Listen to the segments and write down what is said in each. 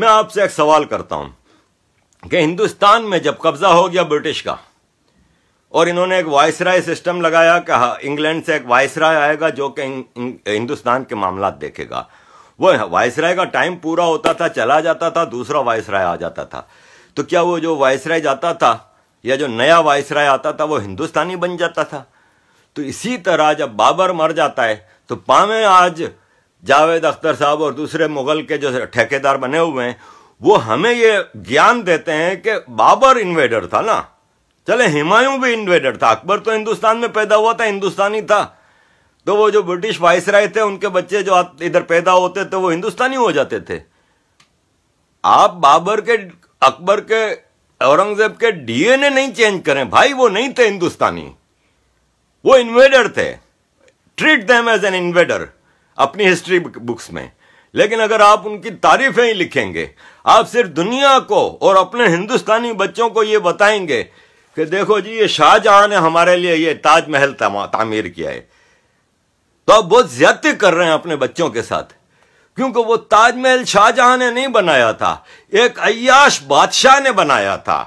मैं आपसे एक सवाल करता हूं कि हिंदुस्तान में जब कब्जा हो गया ब्रिटिश का और इन्होंने एक राय सिस्टम लगाया कि हाँ, इंग्लैंड से एक राय आएगा जो कि हिंदुस्तान के मामला देखेगा वो राय का टाइम पूरा होता था चला जाता था दूसरा राय आ जाता था तो क्या वो जो राय जाता था या जो नया राय आता था वो हिंदुस्तानी बन जाता था तो इसी तरह जब बाबर मर जाता है तो पावे आज जावेद अख्तर साहब और दूसरे मुगल के जो ठेकेदार बने हुए हैं वो हमें ये ज्ञान देते हैं कि बाबर इन्वेडर था ना चले हिमायूं भी इन्वेडर था अकबर तो हिंदुस्तान में पैदा हुआ था हिंदुस्तानी था तो वो जो ब्रिटिश वाइस राय थे उनके बच्चे जो इधर पैदा होते थे वो हिंदुस्तानी हो जाते थे आप बाबर के अकबर के औरंगजेब के डीएनए नहीं चेंज करें भाई वो नहीं थे हिंदुस्तानी वो इन्वेडर थे treat them as an invader अपनी हिस्ट्री बुक्स में लेकिन अगर आप उनकी तारीफें ही लिखेंगे आप सिर्फ दुनिया को और अपने हिंदुस्तानी बच्चों को ये बताएंगे कि देखो जी ये शाहजहां ने हमारे लिए ये ताजमहल तामीर किया है तो आप बहुत ज्यादा कर रहे हैं अपने बच्चों के साथ क्योंकि वो ताजमहल शाहजहां ने नहीं बनाया था एक अयाश बादशाह ने बनाया था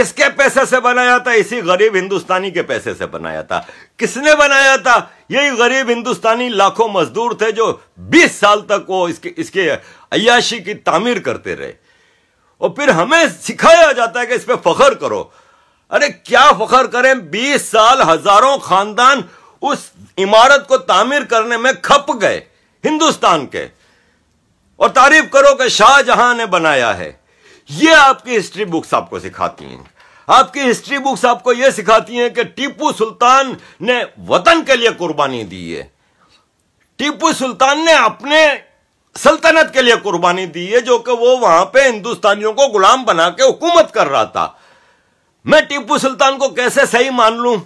किसके पैसे से बनाया था इसी गरीब हिंदुस्तानी के पैसे से बनाया था किसने बनाया था यही गरीब हिंदुस्तानी लाखों मजदूर थे जो 20 साल तक वो इसके इसके अयाशी की तामीर करते रहे और फिर हमें सिखाया जाता है कि इस पर फखर करो अरे क्या फखर करें 20 साल हजारों खानदान उस इमारत को तामीर करने में खप गए हिंदुस्तान के और तारीफ करो कि शाहजहां ने बनाया है ये आपकी हिस्ट्री बुक्स आपको सिखाती हैं आपकी हिस्ट्री बुक्स आपको यह सिखाती हैं कि टीपू सुल्तान ने वतन के लिए कुर्बानी दी है टीपू सुल्तान ने अपने सल्तनत के लिए कुर्बानी दी है जो कि वो वहां पे हिंदुस्तानियों को गुलाम बना के हुकूमत कर रहा था मैं टीपू सुल्तान को कैसे सही मान लू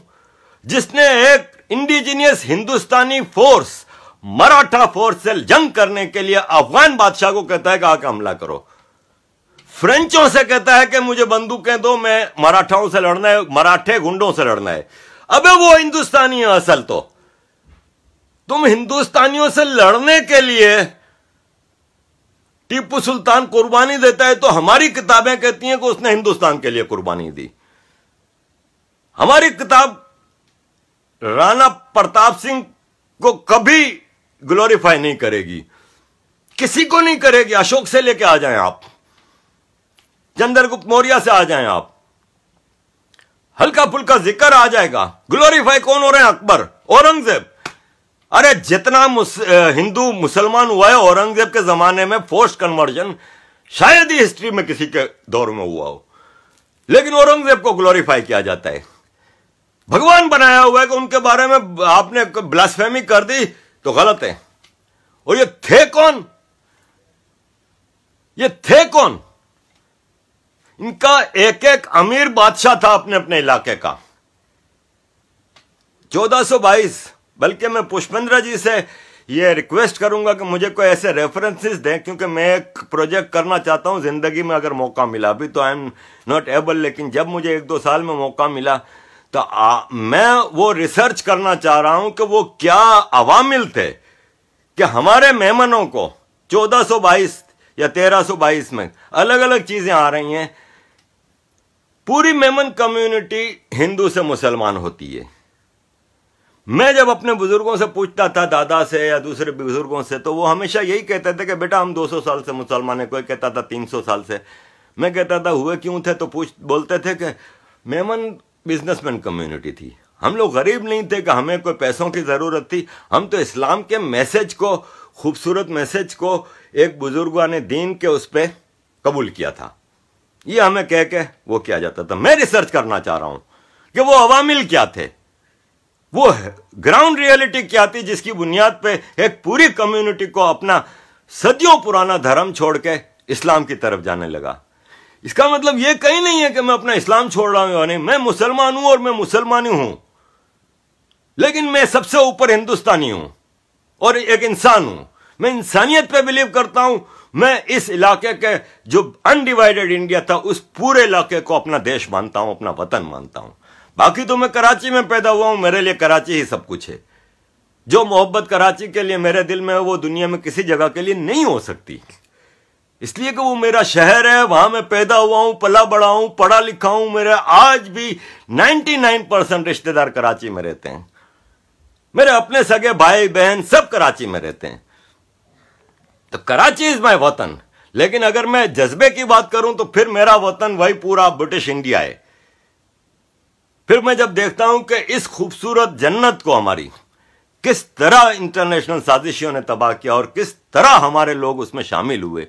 जिसने एक इंडिजीनियस हिंदुस्तानी फोर्स मराठा फोर्स से जंग करने के लिए अफगान बादशाह को कहता है कि आके हमला करो फ्रेंचों से कहता है कि मुझे बंदूकें दो मैं मराठाओं से लड़ना है मराठे गुंडों से लड़ना है अबे वो हिंदुस्तानी है असल तो तुम हिंदुस्तानियों से लड़ने के लिए टीपू सुल्तान कुर्बानी देता है तो हमारी किताबें कहती हैं कि उसने हिंदुस्तान के लिए कुर्बानी दी हमारी किताब राणा प्रताप सिंह को कभी ग्लोरीफाई नहीं करेगी किसी को नहीं करेगी अशोक से लेके आ जाएं आप चंद्रगुप्त मौर्य से आ जाएं आप हल्का फुल्का जिक्र आ जाएगा ग्लोरीफाई कौन हो रहे हैं अकबर औरंगजेब अरे जितना मुस, हिंदू मुसलमान हुआ है औरंगजेब के जमाने में फोर्स कन्वर्जन शायद ही हिस्ट्री में किसी के दौर में हुआ हो लेकिन औरंगजेब को ग्लोरीफाई किया जाता है भगवान बनाया हुआ है कि उनके बारे में आपने ब्लास्फेमी कर दी तो गलत है और ये थे कौन ये थे कौन इनका एक एक अमीर बादशाह था अपने अपने इलाके का 1422 बल्कि मैं पुष्पेंद्र जी से ये रिक्वेस्ट करूंगा कि मुझे कोई ऐसे रेफरेंसेस दें क्योंकि मैं एक प्रोजेक्ट करना चाहता हूं जिंदगी में अगर मौका मिला अभी तो आई एम नॉट एबल लेकिन जब मुझे एक दो साल में मौका मिला तो आ, मैं वो रिसर्च करना चाह रहा हूं कि वो क्या अवामिल थे कि हमारे मेहमानों को 1422 या 1322 में अलग अलग चीजें आ रही हैं पूरी मेमन कम्युनिटी हिंदू से मुसलमान होती है मैं जब अपने बुजुर्गों से पूछता था दादा से या दूसरे बुजुर्गों से तो वो हमेशा यही कहते थे कि बेटा हम 200 साल से मुसलमान है कोई कहता था 300 साल से मैं कहता था हुए क्यों थे तो पूछ बोलते थे कि मेमन बिजनेसमैन कम्युनिटी थी हम लोग गरीब नहीं थे कि हमें कोई पैसों की ज़रूरत थी हम तो इस्लाम के मैसेज को खूबसूरत मैसेज को एक बुजुर्गों ने दीन के उस पर कबूल किया था ये हमें कह के वो किया जाता था मैं रिसर्च करना चाह रहा हूं कि वो अवामिल क्या थे वो ग्राउंड रियलिटी क्या थी जिसकी बुनियाद पे एक पूरी कम्युनिटी को अपना सदियों पुराना धर्म छोड़ के इस्लाम की तरफ जाने लगा इसका मतलब ये कहीं नहीं है कि मैं अपना इस्लाम छोड़ रहा हूं यानी मैं मुसलमान हूं और मैं मुसलमान ही हूं लेकिन मैं सबसे ऊपर हिंदुस्तानी हूं और एक इंसान हूं मैं इंसानियत पे बिलीव करता हूं मैं इस इलाके के जो अनडिवाइडेड इंडिया था उस पूरे इलाके को अपना देश मानता हूं अपना वतन मानता हूं बाकी तो मैं कराची में पैदा हुआ हूं मेरे लिए कराची ही सब कुछ है जो मोहब्बत कराची के लिए मेरे दिल में है वो दुनिया में किसी जगह के लिए नहीं हो सकती इसलिए कि वो मेरा शहर है वहां मैं पैदा हुआ हूं पला बड़ा हूं पढ़ा लिखा हूं मेरे आज भी 99 परसेंट रिश्तेदार कराची में रहते हैं मेरे अपने सगे भाई बहन सब कराची में रहते हैं तो कराची इज माई वतन लेकिन अगर मैं जज्बे की बात करूं तो फिर मेरा वतन वही पूरा ब्रिटिश इंडिया है फिर मैं जब देखता हूं कि इस खूबसूरत जन्नत को हमारी किस तरह इंटरनेशनल साजिशों ने तबाह किया और किस तरह हमारे लोग उसमें शामिल हुए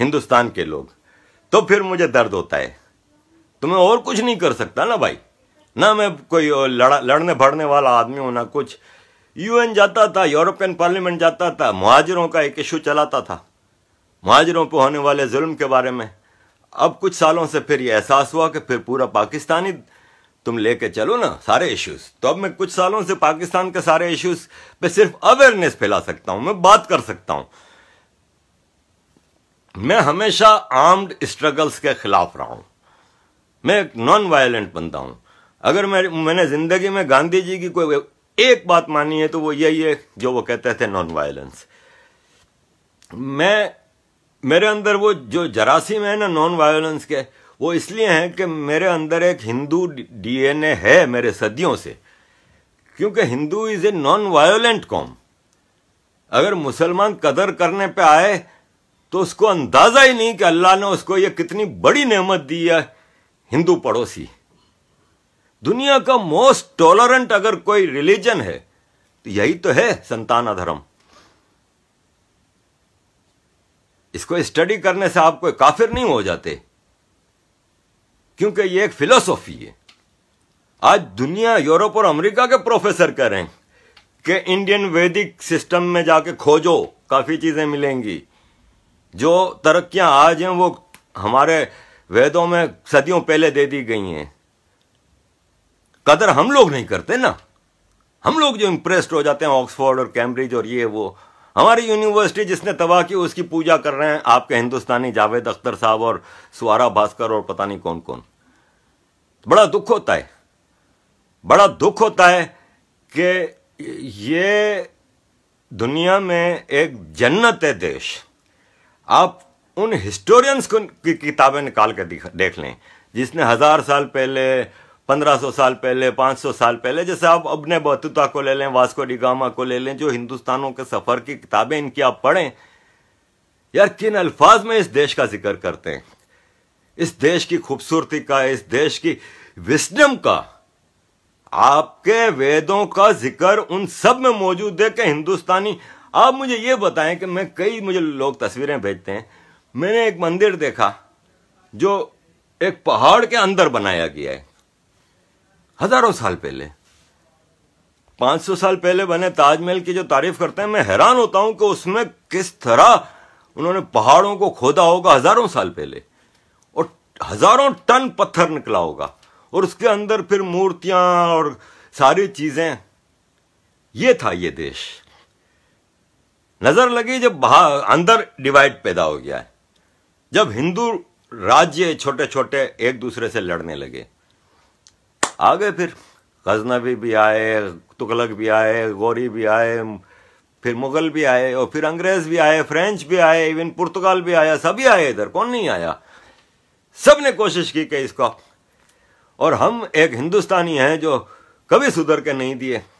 हिंदुस्तान के लोग तो फिर मुझे दर्द होता है तो मैं और कुछ नहीं कर सकता ना भाई ना मैं कोई लड़ा लड़ने भड़ने वाला आदमी हूं ना कुछ यूएन जाता था यूरोपियन पार्लियामेंट जाता था मुहाजिरों का एक इशू चलाता था मुहाजिरों पर होने वाले जुल्म के बारे में अब कुछ सालों से फिर ये एहसास हुआ कि फिर पूरा पाकिस्तानी तुम लेके चलो ना सारे इश्यूज तो अब मैं कुछ सालों से पाकिस्तान के सारे इश्यूज पे सिर्फ अवेयरनेस फैला सकता हूं मैं बात कर सकता हूं मैं हमेशा आर्म्ड स्ट्रगल्स के खिलाफ रहा हूं मैं एक नॉन वायलेंट बनता हूं अगर मैं मैंने जिंदगी में गांधी जी की कोई एक बात मानी है तो वो यही है जो वो कहते थे नॉन वायलेंस मैं मेरे अंदर वो जो जरासीम है ना नॉन वायलेंस के वो इसलिए हैं कि मेरे अंदर एक हिंदू डीएनए है मेरे सदियों से क्योंकि Hindu is a non violent कॉम अगर मुसलमान कदर करने पे आए तो उसको अंदाजा ही नहीं कि अल्लाह ने उसको ये कितनी बड़ी नेमत दी है हिंदू पड़ोसी दुनिया का मोस्ट टॉलरेंट अगर कोई रिलीजन है तो यही तो है संतान धर्म इसको स्टडी करने से आप कोई काफिर नहीं हो जाते क्योंकि ये एक फिलोसॉफी है आज दुनिया यूरोप और अमेरिका के प्रोफेसर कह रहे हैं कि इंडियन वैदिक सिस्टम में जाके खोजो काफी चीजें मिलेंगी जो तरक्कियां आज हैं वो हमारे वेदों में सदियों पहले दे दी गई हैं कदर हम लोग नहीं करते ना हम लोग जो इंप्रेस्ड हो जाते हैं ऑक्सफोर्ड और कैम्ब्रिज और ये वो हमारी यूनिवर्सिटी जिसने तबाह की उसकी पूजा कर रहे हैं आपके हिंदुस्तानी जावेद अख्तर साहब और सुआरा भास्कर और पता नहीं कौन कौन बड़ा दुख होता है बड़ा दुख होता है कि ये दुनिया में एक जन्नत है देश आप उन हिस्टोरियंस को की किताबें निकाल कर देख लें जिसने हज़ार साल पहले 1500 साल पहले 500 साल पहले जैसे आप अपने बतुता को ले लें वास्को डिगामा को ले लें जो हिंदुस्तानों के सफ़र की किताबें इनकी आप पढ़ें यार किन अल्फाज में इस देश का जिक्र करते हैं इस देश की खूबसूरती का इस देश की विस्डम का आपके वेदों का जिक्र उन सब में मौजूद है कि हिंदुस्तानी आप मुझे ये बताएं कि मैं कई मुझे लोग तस्वीरें भेजते हैं मैंने एक मंदिर देखा जो एक पहाड़ के अंदर बनाया गया है हजारों साल पहले 500 साल पहले बने ताजमहल की जो तारीफ करते हैं मैं हैरान होता हूं कि उसमें किस तरह उन्होंने पहाड़ों को खोदा होगा हजारों साल पहले और हजारों टन पत्थर निकला होगा और उसके अंदर फिर मूर्तियां और सारी चीजें ये था ये देश नजर लगी जब अंदर डिवाइड पैदा हो गया है जब हिंदू राज्य छोटे छोटे एक दूसरे से लड़ने लगे आ गए फिर गजनबी भी आए तुगलक भी आए गौरी भी आए फिर मुग़ल भी आए और फिर अंग्रेज़ भी आए फ्रेंच भी आए इवन पुर्तगाल भी आया सभी आए इधर कौन नहीं आया सब ने कोशिश की कि इसका और हम एक हिंदुस्तानी हैं जो कभी सुधर के नहीं दिए